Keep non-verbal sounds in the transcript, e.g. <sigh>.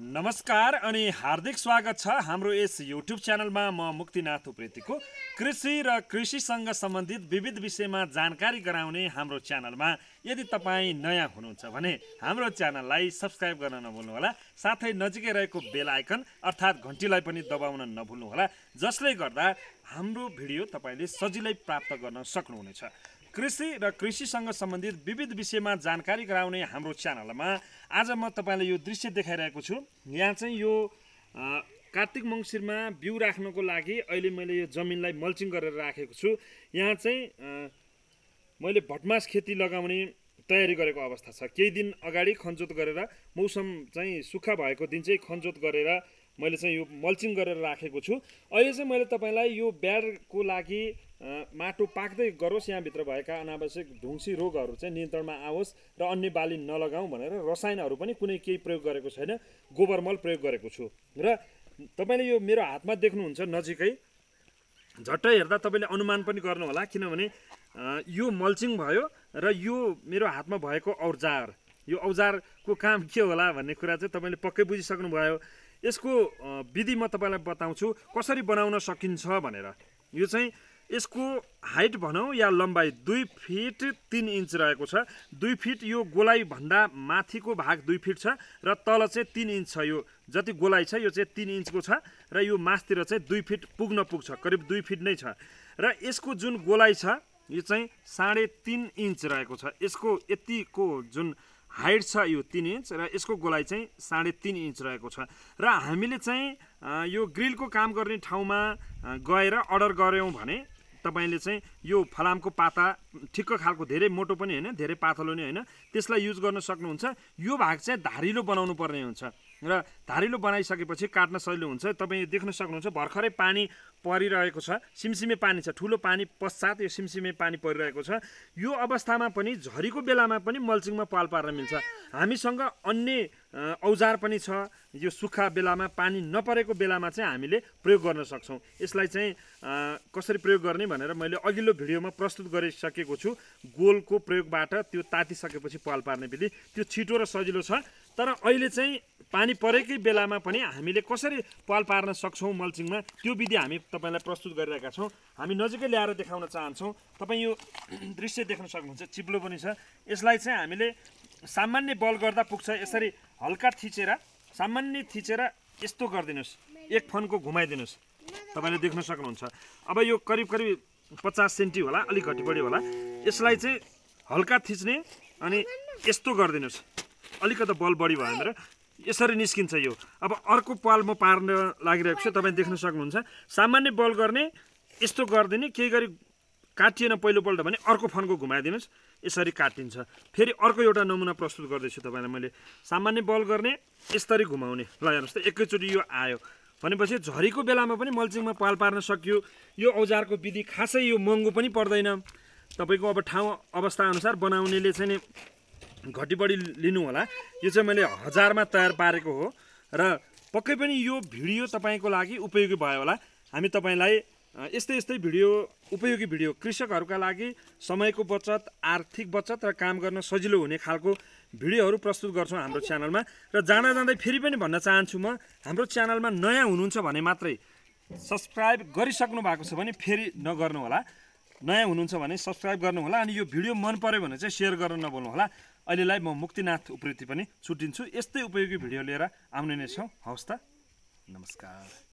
नमस्कार अनि हार्दिक स्वागत छ हाम्रो यस युट्युब च्यानलमा म मुक्तिनाथ उप्रेतीको कृषि र कृषिसँग सम्बन्धित विविध विषयमा जानकारी गराउने हाम्रो च्यानलमा यदि तपाईँ नयाँ हुनुहुन्छ भने हाम्रो च्यानललाई सब्सक्राइब गर्न नभुल्नुहोला साथै नजिकै रहेको बेल आइकन अर्थात् घन्टीलाई पनि दबाउन नभुल्नुहोला जसले गर्दा हाम्रो भिडियो तपाईँले सजिलै प्राप्त गर्न सक्नुहुनेछ कृषि र कृषिसँग सम्बन्धित विविध विषयमा जानकारी गराउने हाम्रो च्यानलमा आज म तपाईँलाई यो दृश्य देखाइरहेको छु यहाँ चाहिँ यो कार्तिक मङ्सिरमा बिउ राख्नको लागि अहिले मैले यो जमिनलाई मल्चिङ गरेर राखेको छु यहाँ चाहिँ मैले भटमास खेती लगाउने तयारी गरेको अवस्था छ केही दिन अगाडि खनजोत गरेर मौसम चाहिँ सुक्खा भएको दिन चाहिँ खनजोत गरेर मैले चाहिँ यो मल्चिङ गरेर राखेको छु अहिले चाहिँ मैले तपाईँलाई यो ब्याडको लागि माटो पाक्दै गरोस् यहाँभित्र भएका अनावश्यक ढुङ्सी रोगहरू चाहिँ नियन्त्रणमा आओस् र अन्य बाली नलगाउँ भनेर रसायनहरू पनि कुनै केही प्रयोग गरेको छैन गोबर मल प्रयोग गरेको छु र तपाईँले यो मेरो हातमा देख्नुहुन्छ नजिकै झट्टै हेर्दा तपाईँले अनुमान पनि गर्नुहोला किनभने यो मल्चिङ भयो र यो मेरो हातमा भएको औजार यो औजारको काम के होला भन्ने कुरा चाहिँ तपाईँले पक्कै बुझिसक्नुभयो यसको विधि म तपाईँलाई बताउँछु कसरी बनाउन सकिन्छ भनेर यो चाहिँ यसको हाइट भनौँ या लम्बाइ दुई फिट तिन इन्च रहेको छ दुई फिट यो गोलाइभन्दा माथिको भाग दुई फिट छ र तल चाहिँ तिन इन्च छ यो जति गोलाइ छ यो चाहिँ तिन इन्चको छ र यो मासतिर चाहिँ दुई फिट पुग्न पुग्छ करिब दुई फिट नै छ र यसको जुन गोलाइ छ यो चाहिँ साढे तिन इन्च रहेको छ यसको यतिको जुन हाइट छ यो तिन इन्च र यसको गोलाइ चाहिँ साढे तिन इन्च रहेको छ र हामीले चाहिँ यो ग्रिलको काम गर्ने ठाउँमा गएर अर्डर गऱ्यौँ भने तपाईँले चाहिँ यो फलामको पाता ठिक्क खालको धेरै मोटो पनि होइन धेरै पातलो नै होइन त्यसलाई युज गर्न सक्नुहुन्छ यो भाग चाहिँ धारिलो बनाउनु पर्ने हुन्छ र धारिलो बनाइसकेपछि काट्न सजिलो हुन्छ तपाईँ देख्न सक्नुहुन्छ भर्खरै पानी परिरहेको छ सिमसिमे पानी छ ठुलो पानी पश्चात यो सिमसिमे पानी परिरहेको छ यो अवस्थामा पनि झरीको बेलामा पनि मल्चिङमा पाल पार्न मिल्छ हामीसँग अन्य औजार पनि छ यो सुक्खा बेलामा पानी नपरेको बेलामा चाहिँ हामीले प्रयोग गर्न सक्छौँ यसलाई चाहिँ कसरी प्रयोग गर्ने भनेर मैले अघिल्लो भिडियोमा प्रस्तुत गरिसकेको छु गोलको प्रयोगबाट त्यो तातिसकेपछि पाल पार्ने विधि त्यो छिटो र सजिलो छ तर अहिले चाहिँ पानी परेकै बेलामा पनि हामीले कसरी पाल पार्न सक्छौँ मल्चिङमा त्यो विधि हामी तपाईँलाई प्रस्तुत गरिरहेका छौँ हामी नजिकै ल्याएर देखाउन चाहन्छौँ तपाईँ यो <clears throat> दृश्य देख्न सक्नुहुन्छ चिप्लो पनि छ यसलाई चाहिँ हामीले सामान्य बल गर्दा पुग्छ यसरी हल्का थिचेर सामान्य थिचेर यस्तो गरिदिनुहोस् एक फनको घुमाइदिनुहोस् तपाईँले देख्न सक्नुहुन्छ अब यो करिब करिब पचास सेन्टी होला अलिक घटी बढी होला यसलाई चाहिँ हल्का थिच्ने अनि यस्तो गरिदिनुहोस् अलिकति बल बढी भयो भनेर यसरी निस्किन्छ यो अब अर्को पाल म पार्न लागिरहेको छु तपाईँ देख्न सक्नुहुन्छ सामान्य बल गर्ने यस्तो गरिदिने केही गरी काटिएन पहिलोपल्ट भने अर्को फन्को घुमाइदिनुहोस् यसरी काटिन्छ फेरि अर्को एउटा नमुना प्रस्तुत गर्दैछु तपाईँलाई मैले सामान्य बल गर्ने यसरी घुमाउने ल हेर्नुहोस् त एकैचोटि यो आयो भनेपछि झरीको बेलामा पनि मल्चिङमा पाल पार्न सकियो यो औजारको विधि खासै यो महँगो पनि पर्दैन तपाईँको अब ठाउँ अवस्थाअनुसार बनाउनेले चाहिँ नि घटी बढी होला यो चाहिँ मैले हजारमा तयार पारेको हो र पक्कै पनि यो भिडियो तपाईँको लागि उपयोगी भयो होला हामी तपाईँलाई यस्तै यस्तै भिडियो उपयोगी भिडियो कृषकहरूका लागि समयको बचत आर्थिक बचत र काम गर्न सजिलो हुने खालको भिडियोहरू प्रस्तुत गर्छौँ हाम्रो च्यानलमा र जाँदा जाँदै फेरि पनि भन्न चाहन्छु म हाम्रो च्यानलमा नयाँ हुनुहुन्छ भने मात्रै सब्सक्राइब गरिसक्नु भएको छ भने फेरि नगर्नु होला नयाँ हुनुहुन्छ भने सब्सक्राइब गर्नुहोला अनि यो भिडियो मन पऱ्यो भने चाहिँ सेयर गर्न होला अहिलेलाई म मुक्तिनाथ उप्रेती पनि छुट्टिन्छु यस्तै उपयोगी भिडियो लिएर आउने नै छौँ हवस् त नमस्कार